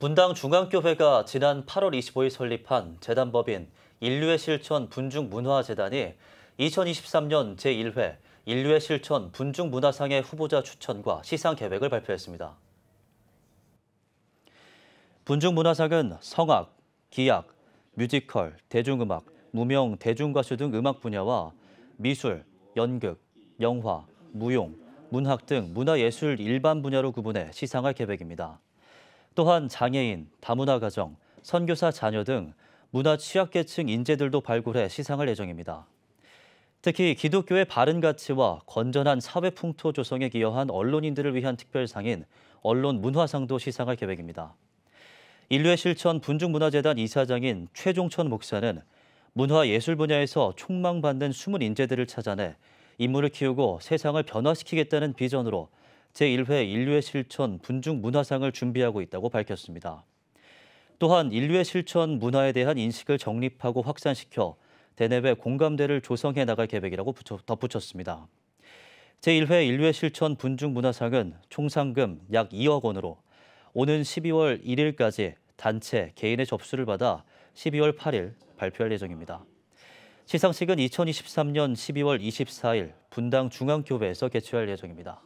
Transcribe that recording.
분당 중앙교회가 지난 8월 25일 설립한 재단법인 인류의 실천 분중문화재단이 2023년 제1회 인류의 실천 분중문화상의 후보자 추천과 시상 계획을 발표했습니다. 분중문화상은 성악, 기악, 뮤지컬, 대중음악, 무명 대중가수 등 음악 분야와 미술, 연극, 영화, 무용, 문학 등 문화예술 일반 분야로 구분해 시상할 계획입니다. 또한 장애인, 다문화 가정, 선교사 자녀 등 문화 취약계층 인재들도 발굴해 시상할 예정입니다. 특히 기독교의 바른 가치와 건전한 사회 풍토 조성에 기여한 언론인들을 위한 특별상인 언론 문화상도 시상할 계획입니다. 인류의 실천 분중문화재단 이사장인 최종천 목사는 문화예술 분야에서 촉망받는 숨은 인재들을 찾아내 인물을 키우고 세상을 변화시키겠다는 비전으로 제1회 인류의 실천 분중 문화상을 준비하고 있다고 밝혔습니다. 또한 인류의 실천 문화에 대한 인식을 정립하고 확산시켜 대내외 공감대를 조성해 나갈 계획이라고 덧붙였습니다. 제1회 인류의 실천 분중 문화상은 총상금 약 2억 원으로 오는 12월 1일까지 단체, 개인의 접수를 받아 12월 8일 발표할 예정입니다. 시상식은 2023년 12월 24일 분당 중앙교회에서 개최할 예정입니다.